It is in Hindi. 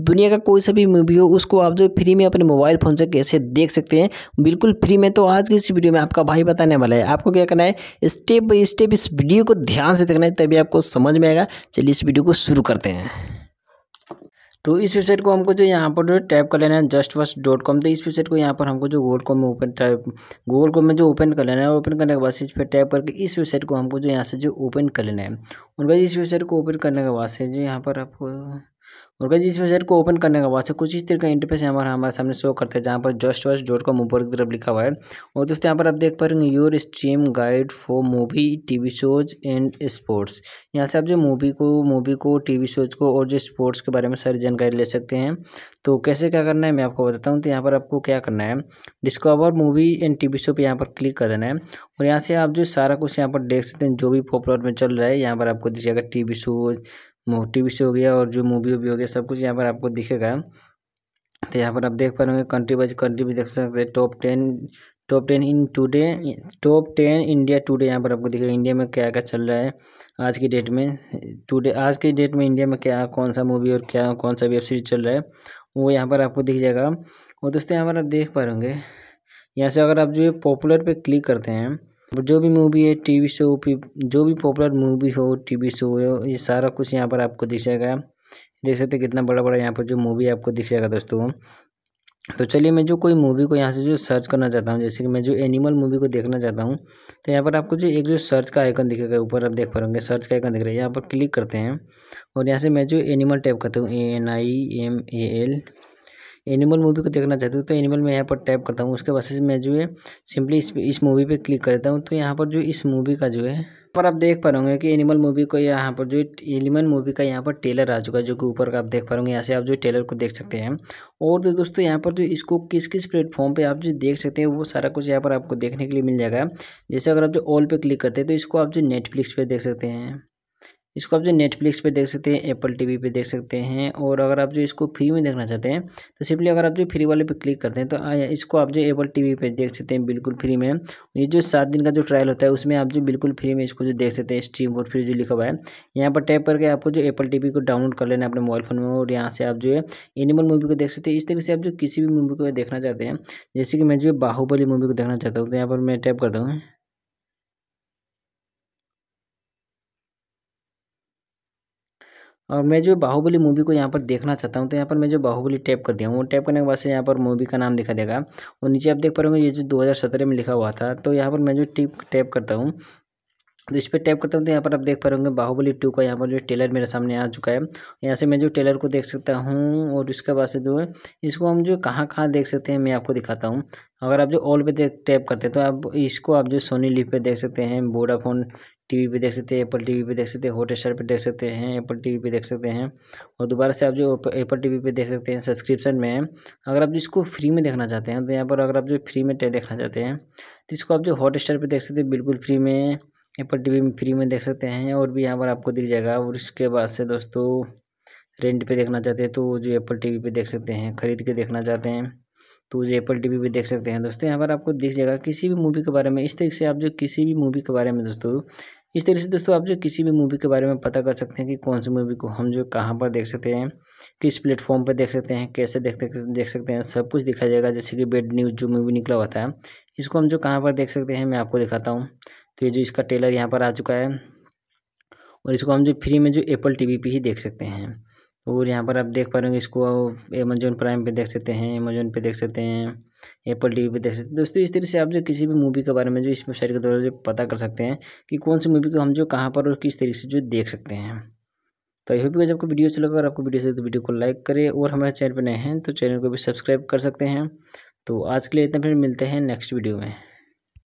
दुनिया का कोई सा भी मूवी हो उसको आप जो फ्री में अपने मोबाइल फ़ोन से कैसे देख सकते हैं बिल्कुल फ्री में तो आज की इस वीडियो में आपका भाई बताने वाला है आपको क्या करना है स्टेप बाई स्टेप इस वीडियो को ध्यान से देखना है तभी आपको समझ में आएगा चलिए इस वीडियो को शुरू करते हैं तो इस वेबसाइट को हमको जो यहाँ पर जो कर लेना है जस्ट वस डॉट कॉम तो इस वेबसाइट को यहाँ पर हमको जो गूगल कॉम में ओपन टाइप गूगल कॉम में जो ओपन कर लेना है ओपन करने के बाद इस पर टाइप करके इस वेबसाइट को हमको जो यहाँ से जो ओपन कर लेना है उनका इस वेबसाइट को ओपन करने के बाद से जो यहाँ पर आपको और गई इस वेबसाइट को ओपन करने के बाद से कुछ इस तरह का इंटरफेस हमारा हमारे सामने शो करता है जहाँ पर जस्ट वस्ट डॉट कॉम ऊपर की तरफ लिखा हुआ है और दोस्तों यहाँ पर आप देख पा रहे हैं your stream guide for movie TV shows and sports यहाँ से आप जो मूवी को मूवी को टीवी शोज को और जो स्पोर्ट्स के बारे में सारी जानकारी ले सकते हैं तो कैसे क्या करना है मैं आपको बताता हूँ तो यहाँ पर आपको क्या करना है discover movie and V show पर यहाँ पर क्लिक कर देना है और यहाँ से आप जो सारा कुछ यहाँ पर देख सकते हैं जो भी पॉपुलर में चल रहा है यहाँ पर आपको दिखेगा टी वी शोज वी से हो गया और जो मूवी वूवी हो गया सब कुछ यहाँ पर आपको दिखेगा तो यहाँ पर आप देख पा रहे होंगे कंट्री वाइज कंट्री भी देख सकते हैं top ten top ten in today top ten India Today यहाँ पर आपको दिखेगा इंडिया में क्या क्या चल रहा है आज की डेट में टुडे आज की डेट में इंडिया में क्या कौन सा मूवी और क्या कौन सा वेब सीरीज चल रहा है वो यहाँ पर आपको दिख जाएगा और दोस्तों यहाँ पर आप देख पा रहे होंगे यहाँ से अगर आप जो ये पॉपुलर पर क्लिक करते हैं जो भी मूवी है टीवी शो जो भी पॉपुलर मूवी हो टीवी शो हो ये सारा कुछ यहाँ पर आपको दिख जाएगा देख सकते कितना बड़ा बड़ा यहाँ पर जो मूवी आपको दिख जाएगा दोस्तों तो चलिए मैं जो कोई मूवी को यहाँ से जो सर्च करना चाहता हूँ जैसे कि मैं जो एनिमल मूवी को देखना चाहता हूँ तो यहाँ पर आपको जो एक जो सर्च का आइकन दिखेगा ऊपर आप देख रहे सर्च का आइकन दिख रहा है यहाँ पर क्लिक करते हैं और यहाँ से मैं जो एनिमल टाइप करता हूँ A N I M A L animal movie को देखना चाहते हो तो एनिमल मैं यहाँ पर टैप करता हूँ उसके बाद से मैं जो है सिंपली इस इस मूवी पे क्लिक करता हूँ तो यहाँ पर जो इस मूवी का जो है पर आप देख पा रहे कि एनिमल मूवी को यहाँ पर जो एनिमल मूवी का यहाँ पर टेलर आ चुका है जो कि ऊपर का आप देख पा रहे यहाँ से आप जो टेलर को देख सकते हैं और तो दोस्तों यहाँ पर जो इसको किस किस प्लेटफॉर्म पे आप जो देख सकते हैं वो सारा कुछ यहाँ पर आपको देखने के लिए मिल जाएगा जैसे अगर आप जो ऑल पे क्लिक करते हैं तो इसको आप जो नेटफ्लिक्स पर देख सकते हैं इसको आप जो नेटफ्लिक्स पे देख सकते हैं एप्पल टीवी पे देख सकते हैं और अगर आप जो इसको फ्री में देखना चाहते हैं तो सिंपली अगर आप जो फ्री वाले पे क्लिक करते हैं तो इसको आप जो एप्पल टीवी पे देख सकते हैं बिल्कुल फ्री में ये जो सात दिन का जो ट्रायल होता है उसमें आप जो बिल्कुल फ्री में इसको जो देख सकते हैं स्ट्रीम और फ्री जो लिखा हुआ है यहाँ पर टैप करके आपको जो एप्पल टी को डाउनलोड कर लेना है अपने मोबाइल फोन में और यहाँ से आप जो है एनिमल मूवी को देख सकते हैं इस तरीके से आप जो किसी भी मूवी को देखना चाहते हैं जैसे कि मैं जो बाहुबली मूवी को देखना चाहता हूँ तो यहाँ पर मैं टैप करता हूँ और मैं जो बाहुबली मूवी को यहाँ पर देखना चाहता हूँ तो यहाँ पर मैं जो बाहुबली टैप कर दिया हूँ वो टैप करने के बाद से यहाँ पर मूवी का नाम दिखा देगा और नीचे आप देख पा रहे होंगे ये जो 2017 में लिखा हुआ था तो यहाँ पर मैं जो टिप टैप करता हूँ तो इस पर टैप करता हूँ तो यहाँ पर आप देख पा रहे होंगे बाहुबली टू का यहाँ पर जो टेलर मेरे सामने आ चुका है यहाँ से मैं जो टेलर को देख सकता हूँ और उसके बाद से जो है इसको हम जो कहाँ कहाँ देख सकते हैं मैं आपको दिखाता हूँ अगर आप जो ऑल पे देख टैप करते हैं तो आप इसको आप जो सोनी लिप पे देख सकते हैं वोडाफोन टीवी पे देख सकते हैं एप्पल टीवी पे देख सकते हैं हॉटस्टार पे देख सकते हैं एप्पल टीवी पे देख सकते हैं और दोबारा से आप जो एप्पल टीवी पे देख सकते हैं सब्सक्रिप्शन में अगर आप जिसको फ्री में देखना चाहते हैं तो यहाँ पर अगर आप जो फ्री में देखना चाहते हैं तो इसको आप जो हॉटस्टार पर देख सकते हैं बिल्कुल फ्री में एप्पल टी में फ्री में देख सकते हैं और भी यहाँ पर आपको दिख जाएगा और इसके बाद से दोस्तों रेंट पे देखना चाहते हैं तो जो एप्पल टी पे देख सकते हैं ख़रीद के देखना चाहते हैं तो जो एप्पल टी पे देख सकते हैं दोस्तों यहाँ पर आपको दिख जाएगा किसी भी मूवी के बारे में इस तरीके से आप जो किसी भी मूवी के बारे में दोस्तों इस तरह से दोस्तों आप जो किसी भी मूवी के बारे में पता कर सकते हैं कि कौन सी मूवी को हम जो कहाँ पर देख सकते हैं किस प्लेटफॉर्म पर देख सकते हैं कैसे देख देख सकते हैं सब कुछ दिखाया जाएगा जैसे कि बेड न्यूज़ जो मूवी निकला होता है इसको हम जो कहाँ पर देख सकते हैं मैं आपको दिखाता हूँ तो ये जो इसका टेलर यहाँ पर आ चुका है और इसको हम जो फ्री में जो एप्पल टी वी ही देख सकते हैं और यहाँ पर आप देख पा रहे होंगे इसको अमेजोन प्राइम पर देख सकते हैं अमेजोन पे देख सकते हैं एप्पल टी पर देख सकते हैं दोस्तों इस तरह से आप जो किसी भी मूवी के बारे में जो इस वेबसाइट के द्वारा जो पता कर सकते हैं कि कौन सी मूवी को हम जो कहाँ पर और किस तरीके से जो देख सकते हैं तो यही होप कि आपको वीडियो अच्छा लगा अगर आपको वीडियो से अच्छा तो वीडियो को लाइक करें और हमारे चैनल पर नए हैं तो चैनल को भी सब्सक्राइब कर सकते हैं तो आज के लिए इतना फिर मिलते हैं नेक्स्ट वीडियो में